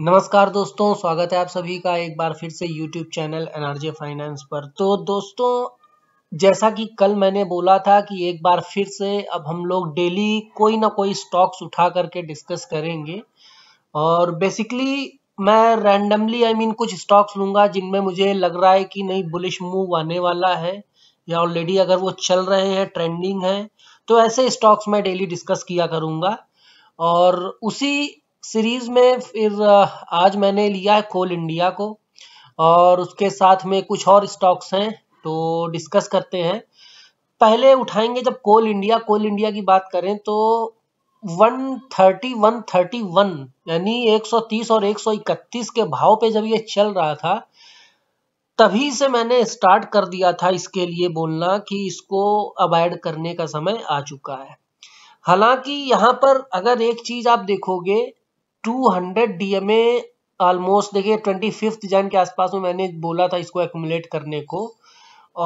नमस्कार दोस्तों स्वागत है आप सभी का एक बार फिर से यूट्यूब चैनल एनर्जी फाइनेंस पर तो दोस्तों जैसा कि कल मैंने बोला था कि एक बार फिर से अब हम लोग डेली कोई ना कोई स्टॉक्स उठा करके डिस्कस करेंगे और बेसिकली मैं रैंडमली आई मीन कुछ स्टॉक्स लूंगा जिनमें मुझे लग रहा है कि नहीं बुलिश मूव आने वाला है या ऑलरेडी अगर वो चल रहे हैं ट्रेंडिंग है तो ऐसे स्टॉक्स मैं डेली डिस्कस किया करूंगा और उसी सीरीज में फिर आज मैंने लिया है कोल इंडिया को और उसके साथ में कुछ और स्टॉक्स हैं तो डिस्कस करते हैं पहले उठाएंगे जब कोल इंडिया कोल इंडिया की बात करें तो 130 131 यानी 130 और 131 के भाव पे जब ये चल रहा था तभी से मैंने स्टार्ट कर दिया था इसके लिए बोलना कि इसको अवॉइड करने का समय आ चुका है हालांकि यहां पर अगर एक चीज आप देखोगे 200 डीएमए ऑलमोस्ट देखिए ट्वेंटी फिफ्थ जैन के आसपास में मैंने बोला था इसको एक्यूमुलेट करने को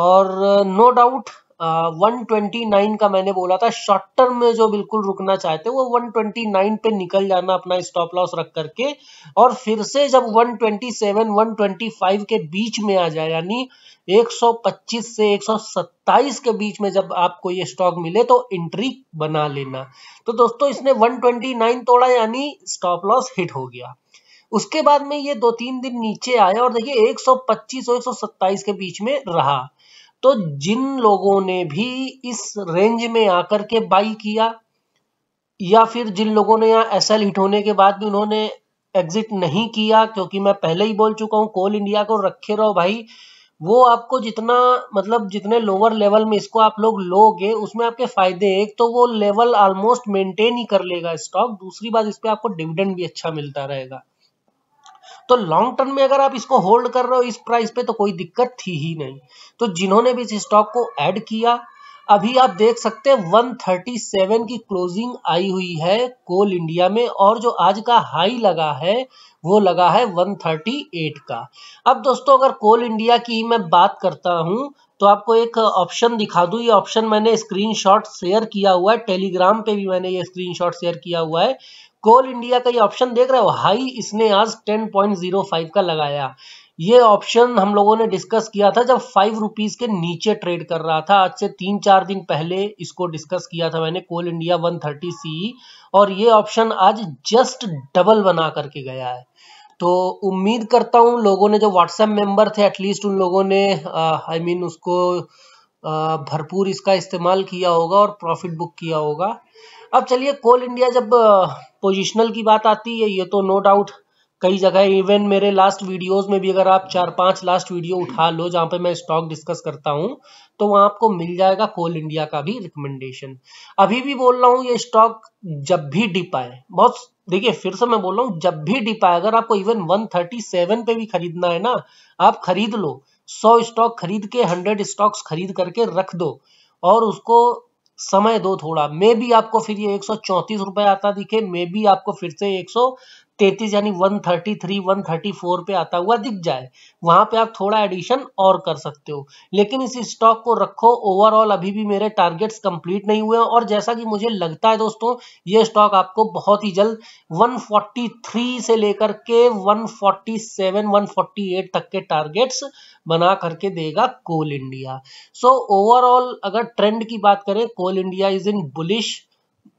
और no uh, doubt one twenty nine का मैंने बोला था शॉर्ट टर्म में जो बिल्कुल रुकना चाहते वो वन ट्वेंटी नाइन पे निकल जाना अपना स्टॉप लॉस रख करके और फिर से जब one twenty seven one twenty के बीच में आ जाए यानी 125 से 127 के बीच में जब आपको ये स्टॉक मिले तो एंट्री बना लेना तो दोस्तों इसने 129 तोड़ा यानी स्टॉप लॉस हिट हो गया उसके बाद में ये दो तीन दिन नीचे आया और देखिए 125 और 127 के बीच में रहा तो जिन लोगों ने भी इस रेंज में आकर के बाई किया या फिर जिन लोगों ने यहाँ एस हिट होने के बाद भी उन्होंने एग्जिट नहीं किया क्योंकि मैं पहले ही बोल चुका हूँ कोल इंडिया को रखे रहो भाई वो आपको जितना मतलब जितने लोअर लेवल में इसको आप लोग लोगे उसमें आपके फायदे एक तो वो लेवल ऑलमोस्ट मेंटेन ही कर लेगा स्टॉक दूसरी बात इस पर आपको डिविडेंड भी अच्छा मिलता रहेगा तो लॉन्ग टर्म में अगर आप इसको होल्ड कर रहे हो इस प्राइस पे तो कोई दिक्कत थी ही नहीं तो जिन्होंने भी इस स्टॉक को ऐड किया अभी आप देख सकते हैं 137 की क्लोजिंग आई हुई है कोल इंडिया में और जो आज का हाई लगा है वो लगा है 138 का अब दोस्तों अगर कोल इंडिया की मैं बात करता हूं तो आपको एक ऑप्शन दिखा दूं ये ऑप्शन मैंने स्क्रीनशॉट शेयर किया हुआ है टेलीग्राम पे भी मैंने ये स्क्रीनशॉट शेयर किया हुआ है कोल इंडिया का ये ऑप्शन देख रहे हो हाई इसने आज 10.05 का लगाया ये ऑप्शन हम लोगों ने डिस्कस किया था जब फाइव रुपीज के नीचे ट्रेड कर रहा था आज से तीन चार दिन पहले इसको डिस्कस किया था मैंने कोल इंडिया 130 सी और ये ऑप्शन आज जस्ट डबल बना करके गया है तो उम्मीद करता हूँ लोगों ने जो व्हाट्सएप मेंबर थे एटलीस्ट उन लोगों ने आई I मीन mean, उसको आ, भरपूर इसका इस्तेमाल किया होगा और प्रॉफिट बुक किया होगा अब चलिए कोल इंडिया जब पोजिशनल की बात आती है ये तो नो डाउट कई जगह इवन मेरे लास्ट वीडियोस में भी अगर आप चार पांच लास्ट वीडियो उठा लो जहां पे मैं स्टॉक डिस्कस करता हूं तो वहां आपको मिल जाएगा कोल इंडिया का भी रिकमेंडेशन अभी भी बोल रहा हूं ये स्टॉक जब भी डिप आए बहुत देखिए फिर से मैं बोल रहा हूँ जब भी डिप आए अगर आपको इवन 137 पे भी खरीदना है ना आप खरीद लो सौ स्टॉक खरीद के हंड्रेड स्टॉक्स खरीद करके रख दो और उसको समय दो थोड़ा मे भी आपको फिर ये एक रुपए आता दिखे मे भी आपको फिर से एक तैतीस यानी one thirty three one thirty four पे आता हुआ दिख जाए वहां पे आप थोड़ा एडिशन और कर सकते हो लेकिन इस स्टॉक को रखो ओवरऑल अभी भी मेरे टारगेट्स कंप्लीट नहीं हुए और जैसा कि मुझे लगता है दोस्तों ये स्टॉक आपको बहुत ही जल्द 143 से लेकर के 147 148 तक के टारगेट्स बना करके देगा Coal India so so, overall अगर ट्रेंड की बात करें Coal India is in bullish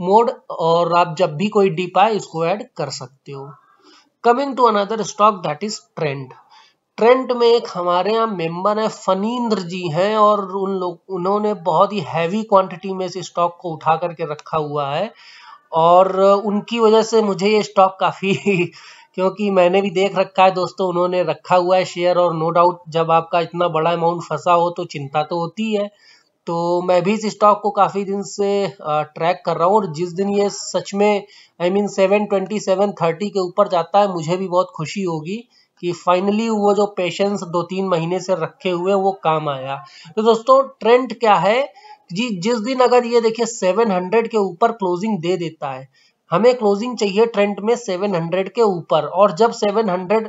mode और आप जब भी कोई डीप आए इसको ऐड कर सकते हो coming to another stock that is trend trend में एक हमारे यहाँ मेंबर है फनीन्द्र जी हैं और उन लोग उन्होंने बहुत ही हैवी क्वांटिटी में इस स्टॉक को उठा करके रखा हुआ है और उनकी वजह से मुझे ये स्टॉक काफ़ी क्योंकि मैंने भी देख रखा है दोस्तों उन्होंने रखा हुआ है शेयर और नो डाउट जब आपका इतना बड़ा अमाउंट फंसा हो तो चिंता तो होती है तो मैं भी इस स्टॉक को काफ़ी दिन से ट्रैक कर रहा हूँ और जिस दिन ये सच में I mean seven twenty seven thirty के ऊपर जाता है मुझे भी बहुत खुशी होगी कि फाइनली वो जो पेशेंस दो तीन महीने से रखे हुए वो काम आया तो दोस्तों ट्रेंड क्या है जी जिस दिन अगर ये देखिए 700 के ऊपर क्लोजिंग दे देता है हमें क्लोजिंग चाहिए ट्रेंड में 700 के ऊपर और जब 700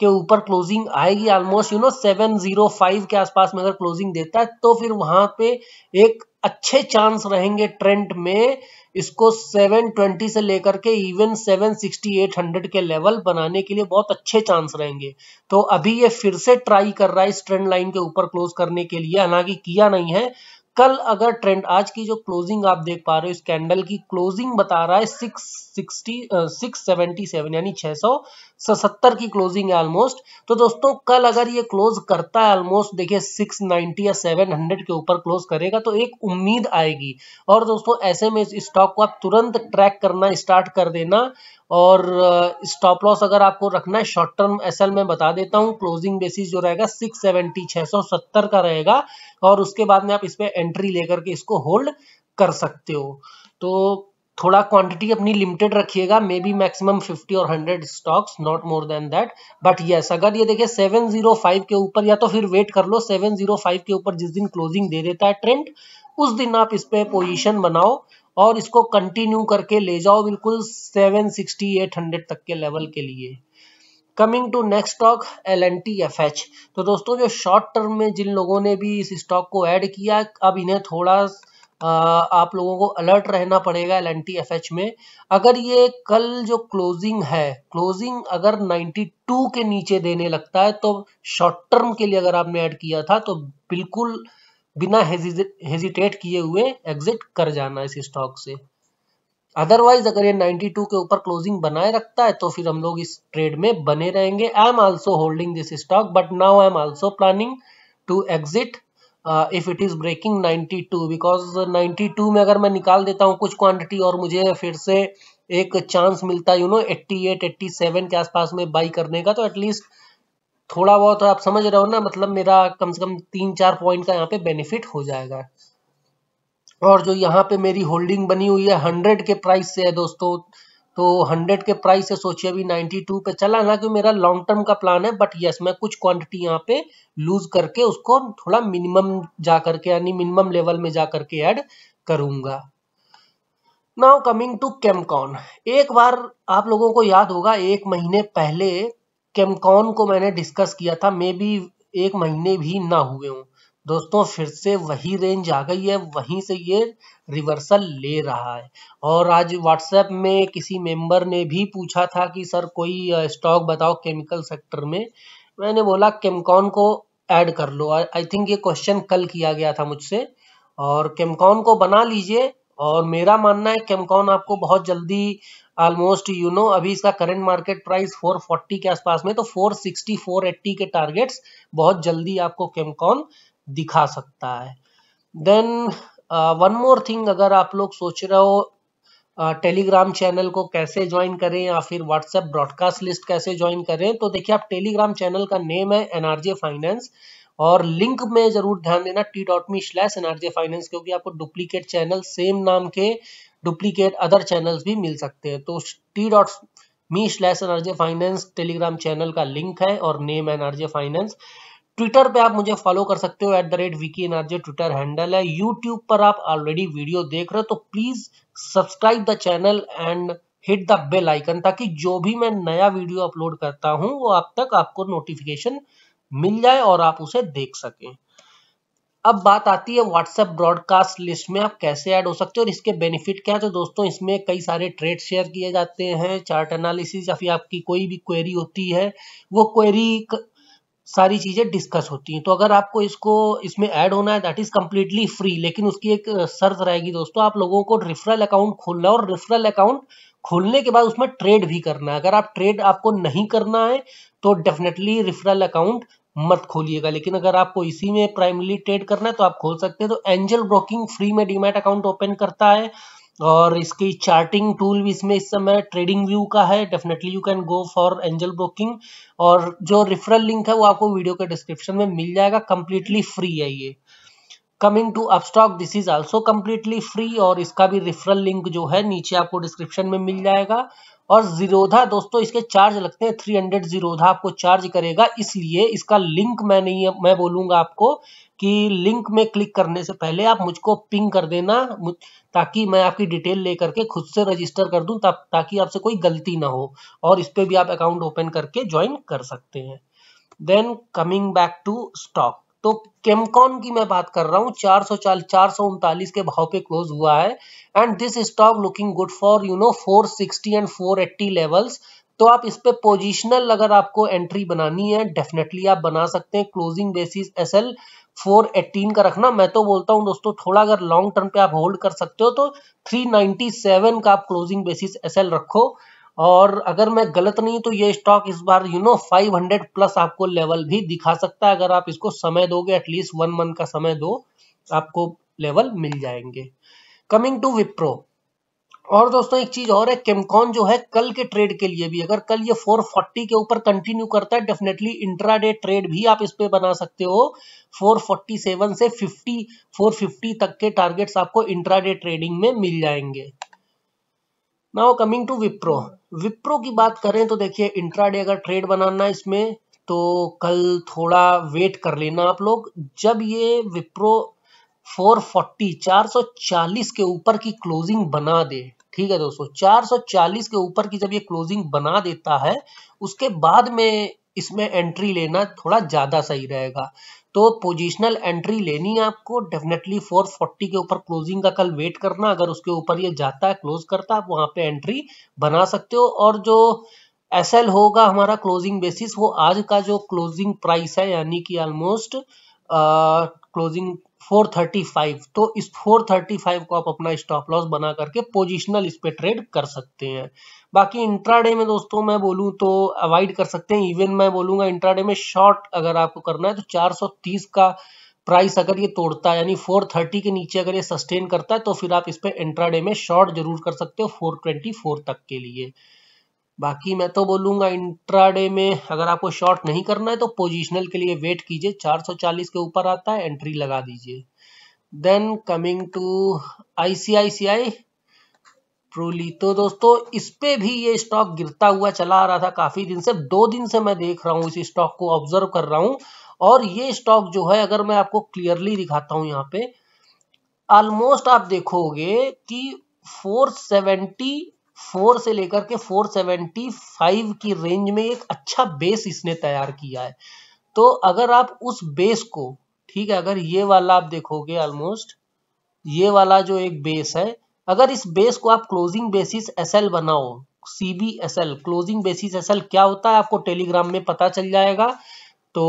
के ऊपर क्लोजिंग आएगी ऑलमोस्ट यू नो 705 के आसपास में अगर क्लोजिंग देता है तो फिर वहां पे एक अच्छे चांस रहेंगे ट्रेंड में इसको 720 से लेकर के इवन 76800 के लेवल बनाने के लिए बहुत अच्छे चांस रहेंगे तो अभी ये फिर से ट्राई कर रहा है इस ट्रेंड लाइन के ऊपर क्लोज करने के लिए हालांकि किया नहीं है कल अगर ट्रेंड आज की जो क्लोजिंग आप देख पा रहे हो इस कैंडल की क्लोजिंग बता रहा है six sixty six seventy seven यानी छह सौ सत्तर की क्लोजिंग है ऑलमोस्ट तो दोस्तों कल अगर ये क्लोज करता है ऑलमोस्ट देखिए 690 या 700 के ऊपर क्लोज करेगा तो एक उम्मीद आएगी और दोस्तों ऐसे में इस स्टॉक को आप तुरंत ट्रैक करना स्टार्ट कर देना और स्टॉप uh, लॉस अगर आपको रखना है शॉर्ट टर्म एसएल में बता देता हूँ क्लोजिंग बेसिस जो रहेगा 670 670 का रहेगा और उसके बाद में आप इस पर एंट्री लेकर के इसको होल्ड कर सकते हो तो थोड़ा क्वांटिटी अपनी लिमिटेड रखिएगा मे बी मैक्सिमम 50 और 100 stocks not more than that but yes अगर ये देखिए 705 के ऊपर या तो फिर वेट कर लो 705 के ऊपर जिस दिन क्लोजिंग दे देता है ट्रेंड उस दिन आप इस पर पोजिशन बनाओ और इसको कंटिन्यू करके ले जाओ बिल्कुल 760 800 तक के लेवल के लिए coming to next stock L N T F H तो दोस्तों जो शॉर्ट टर्म में जिन लोगों ने भी इस स्टॉक को ऐड किया अब इन्हें थोड़ा आप लोगों को अलर्ट रहना पड़ेगा एल में अगर ये कल जो क्लोजिंग है क्लोजिंग अगर 92 के नीचे देने लगता है तो शॉर्ट टर्म के लिए अगर आपने ऐड किया था तो बिल्कुल बिना हेजिटेट किए हुए एग्जिट कर जाना इस स्टॉक से अदरवाइज अगर ये 92 के ऊपर क्लोजिंग बनाए रखता है तो फिर हम लोग इस ट्रेड में बने रहेंगे I am also holding this stock but now I am also planning to exit if it is breaking 92 because 92 में अगर मैं निकाल देता हूँ कुछ क्वांटिटी और मुझे फिर से एक चांस मिलता है यू नो 88 87 के आसपास में बाई करने का तो एटलीस्ट थोड़ा बहुत आप समझ रहे हो ना मतलब मेरा कम से कम तीन चार पॉइंट का यहाँ पे बेनिफिट हो जाएगा और जो यहाँ पे मेरी होल्डिंग बनी हुई है हंड्रेड के प्राइस से है दोस्तों तो 100 के प्राइस से सोचिए अभी 92 पे चला कि मेरा लॉन्ग टर्म का प्लान है बट यस मैं कुछ क्वांटिटी यहाँ पे लूज करके उसको थोड़ा मिनिमम जा करके यानी मिनिमम लेवल में जा करके ऐड करूंगा नाउ कमिंग टू केमकॉन एक बार आप लोगों को याद होगा एक महीने पहले केमकॉन को मैंने डिस्कस किया था मे बी एक महीने भी ना हुए हूँ दोस्तों फिर से वही रेंज आ गई है वहीं से ये रिवर्सल ले रहा है और आज व्हाट्सएप में किसी मेंबर ने भी पूछा था कि सर कोई स्टॉक बताओ केमिकल सेक्टर में मैंने बोला केमकॉन को ऐड कर लो आई थिंक ये क्वेश्चन कल किया गया था मुझसे और केमकॉन को बना लीजिए और मेरा मानना है केमकॉन आपको बहुत जल्दी ऑलमोस्ट यू नो अभी इसका करंट मार्केट प्राइस 440 के आसपास में तो 460 480 के टारगेट्स बहुत जल्दी आपको केमकॉन दिखा सकता है देन वन मोर थिंग अगर आप लोग सोच रहे हो टेलीग्राम uh, चैनल को कैसे ज्वाइन करें या फिर व्हाट्सएप ब्रॉडकास्ट लिस्ट कैसे ज्वाइन करें तो देखिए आप टेलीग्राम चैनल का नेम है एनआरजे फाइनेंस और लिंक में जरूर ध्यान देना t dot me slash NRJ finance क्योंकि आपको डुप्लीकेट चैनल सेम नाम के डुप्लीकेट अदर चैनल्स भी मिल सकते हैं तो t dot me slash NRJ finance Telegram channel का लिंक है और नेम एनआरजे फाइनेंस ट्विटर पे आप मुझे फॉलो कर सकते हो at the rate Vicky energy Twitter handle है यूट्यूब पर आप ऑलरेडी वीडियो देख रहे हो तो please subscribe the channel and hit the bell icon ताकि जो भी मैं नया वीडियो अपलोड करता हूं वो आप तक आपको नोटिफिकेशन मिल जाए और आप उसे देख सकें अब बात आती है व्हाट्सएप ब्रॉडकास्ट लिस्ट में आप कैसे ऐड हो सकते हो और इसके बेनिफिट क्या है तो दोस्तों इसमें कई सारे ट्रेड शेयर किए जाते हैं चार्ट एनालिसिस या फिर आपकी कोई भी क्वेरी होती है वो क्वेरी सारी चीज़ें डिस्कस होती हैं तो अगर आपको इसको इसमें ऐड होना है दैट इज़ कम्प्लीटली फ्री लेकिन उसकी एक शर्त रहेगी दोस्तों आप लोगों को रिफरल अकाउंट खोलना और रिफरल अकाउंट खोलने के बाद उसमें ट्रेड भी करना है अगर आप ट्रेड आपको नहीं करना है तो डेफिनेटली रिफरल अकाउंट मत खोलिएगा लेकिन अगर आपको इसी में प्राइमरी ट्रेड करना है तो आप खोल सकते हैं तो एंजल ब्रोकिंग फ्री में डीमेट अकाउंट ओपन करता है और इसकी चार्टिंग टूल भी इसमें इस समय ट्रेडिंग व्यू का है definitely you can go for Angel Broking और जो रिफरल लिंक है वो आपको वीडियो के डिस्क्रिप्शन में मिल जाएगा कंप्लीटली फ्री है ये coming to Upstox this is also completely free और इसका भी रिफरल लिंक जो है नीचे आपको डिस्क्रिप्शन में मिल जाएगा और जीरोधा दोस्तों इसके चार्ज लगते हैं थ्री हंड्रेड जीरोधा आपको चार्ज करेगा इसलिए इसका लिंक मैं नहीं मैं बोलूंगा आपको कि लिंक में क्लिक करने से पहले आप मुझको पिंग कर देना ताकि मैं आपकी डिटेल लेकर के खुद से रजिस्टर कर दूं ता, ताकि आपसे कोई गलती ना हो और इस पर भी आप अकाउंट ओपन करके ज्वाइन कर सकते हैं then coming back to stock तो केमकॉन की मैं बात कर रहा हूँ चार सौ चार सौ उनतालीस के भाव पे क्लोज हुआ है and this stock looking good for you know four sixty and four eighty levels तो आप इस पे पोजिशनल अगर आपको एंट्री बनानी है डेफिनेटली आप बना सकते हैं closing basis SL four eighteen का रखना मैं तो बोलता हूं दोस्तों थोड़ा अगर लॉन्ग टर्म पे आप होल्ड कर सकते हो तो 397 का आप क्लोजिंग बेसिस एसएल रखो और अगर मैं गलत नहीं तो ये स्टॉक इस बार यू नो 500 प्लस आपको लेवल भी दिखा सकता है अगर आप इसको समय दोगे एटलीस्ट वन मंथ का समय दो आपको लेवल मिल जाएंगे कमिंग टू विप्रो और दोस्तों एक चीज और है केमकॉन जो है कल के ट्रेड के लिए भी अगर कल ये 440 के ऊपर कंटिन्यू करता है डेफिनेटली इंट्राडे ट्रेड भी आप इस पे बना सकते हो 447 से 50 450 तक के टारगेट्स आपको इंट्राडे ट्रेडिंग में मिल जाएंगे now coming to Wipro Wipro की बात करें तो देखिए इंट्राडे अगर ट्रेड बनाना है इसमें तो कल थोड़ा वेट कर लेना आप लोग जब ये विप्रो 440 440 के ऊपर की क्लोजिंग बना दे ठीक है दोस्तों 440 के ऊपर की जब ये क्लोजिंग बना देता है उसके बाद में इसमें एंट्री लेना थोड़ा ज़्यादा सही रहेगा तो पोजिशनल एंट्री लेनी है आपको डेफिनेटली 440 के ऊपर क्लोजिंग का कल वेट करना अगर उसके ऊपर ये जाता है क्लोज करता है आप पे एंट्री बना सकते हो और जो एस होगा हमारा क्लोजिंग बेसिस वो आज का जो क्लोजिंग प्राइस है यानी कि ऑलमोस्ट क्लोजिंग 435 तो इस 435 को आप अपना स्टॉप लॉस बना करके पोजिशनल इस पे ट्रेड कर सकते हैं बाकी इंट्राडे में दोस्तों मैं बोलूं तो अवॉइड कर सकते हैं इवन मैं बोलूंगा इंट्राडे में शॉर्ट अगर आपको करना है तो 430 का प्राइस अगर ये तोड़ता है यानी 430 के नीचे अगर ये सस्टेन करता है तो फिर आप इस पर इंट्राडे में शॉर्ट जरूर कर सकते हो फोर तक के लिए बाकी मैं तो बोलूंगा इंट्राडे में अगर आपको शॉर्ट नहीं करना है तो पोजिशनल के लिए वेट कीजिए 440 के ऊपर आता है एंट्री लगा दीजिए देन कमिंग टू आईसीआईसीआई ट्रूली तो दोस्तों इस पे भी ये स्टॉक गिरता हुआ चला आ रहा था काफी दिन से दो दिन से मैं देख रहा हूँ इस स्टॉक को ऑब्जर्व कर रहा हूँ और ये स्टॉक जो है अगर मैं आपको क्लियरली दिखाता हूँ यहाँ पे ऑलमोस्ट आप देखोगे कि 470 फोर से लेकर के फाइव की रेंज में एक अच्छा बेस इसने तैयार किया है तो अगर आप उस बेस को ठीक है अगर ये वाला आप देखोगे ऑलमोस्ट ये वाला जो एक बेस है अगर इस बेस को आप क्लोजिंग बेसिस एसएल बनाओ सीबीएसएल क्लोजिंग बेसिस एसएल क्या होता है आपको टेलीग्राम में पता चल जाएगा तो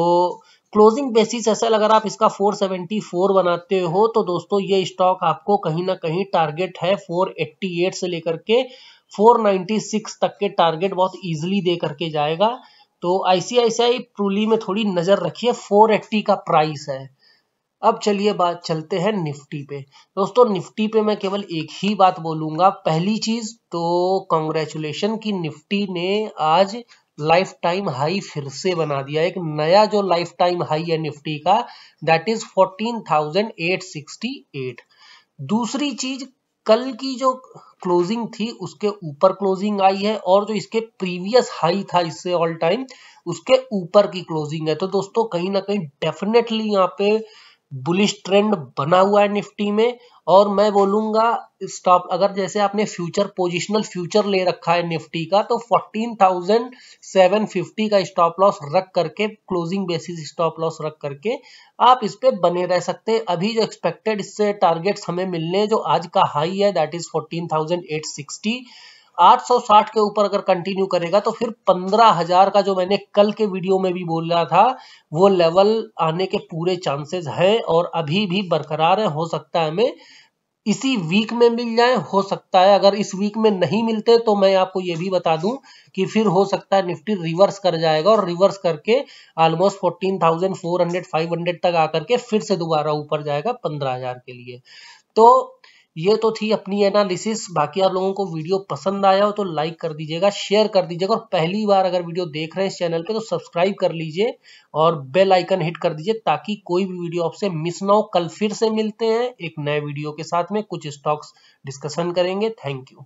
क्लोजिंग बेसिस ऐसा अगर आप इसका 474 बनाते हो तो दोस्तों ये स्टॉक आपको कहीं ना कहीं टारगेट है 488 से लेकर के 496 तक के टारगेट बहुत इजीली दे करके जाएगा तो आईसीआईसीआई प्रूली में थोड़ी नजर रखिए 480 का प्राइस है अब चलिए बात चलते हैं निफ्टी पे दोस्तों निफ्टी पे मैं केवल एक ही बात बोलूंगा पहली चीज तो कॉन्ग्रेचुलेशन की निफ्टी ने आज लाइफ टाइम हाई फिर से बना दिया एक नया जो लाइफ टाइम हाई है निफ्टी का दैट इज 14,868 दूसरी चीज कल की जो क्लोजिंग थी उसके ऊपर क्लोजिंग आई है और जो इसके प्रीवियस हाई था इससे ऑल टाइम उसके ऊपर की क्लोजिंग है तो दोस्तों कहीं ना कहीं डेफिनेटली यहाँ पे बुलिश ट्रेंड बना हुआ है निफ्टी में और मैं बोलूंगा स्टॉप अगर जैसे आपने फ्यूचर पोजिशनल फ्यूचर ले रखा है निफ्टी का तो 14,750 का स्टॉप लॉस रख करके क्लोजिंग बेसिस स्टॉप लॉस रख करके आप इस पर बने रह सकते हैं अभी जो एक्सपेक्टेड इससे टारगेट्स हमें मिलने जो आज का हाई है दैट इज 14,860 860 के ऊपर अगर कंटिन्यू करेगा तो फिर 15000 का जो मैंने कल के वीडियो में भी बोला था वो लेवल आने के पूरे चांसेस हैं और अभी भी बरकरार है हो सकता है हमें इसी वीक में मिल जाए हो सकता है अगर इस वीक में नहीं मिलते तो मैं आपको ये भी बता दूं कि फिर हो सकता है निफ्टी रिवर्स कर जाएगा और रिवर्स करके almost fourteen thousand four hundred five hundred तक आकर के फिर से दोबारा ऊपर जाएगा पंद्रह हजार के लिए तो ये तो थी अपनी एनालिसिस बाकी आप लोगों को वीडियो पसंद आया हो तो लाइक कर दीजिएगा शेयर कर दीजिएगा और पहली बार अगर वीडियो देख रहे हैं इस चैनल पे तो सब्सक्राइब कर लीजिए और बेल आइकन हिट कर दीजिए ताकि कोई भी वीडियो आपसे मिस ना हो कल फिर से मिलते हैं एक नए वीडियो के साथ में कुछ स्टॉक्स डिस्कशन करेंगे थैंक यू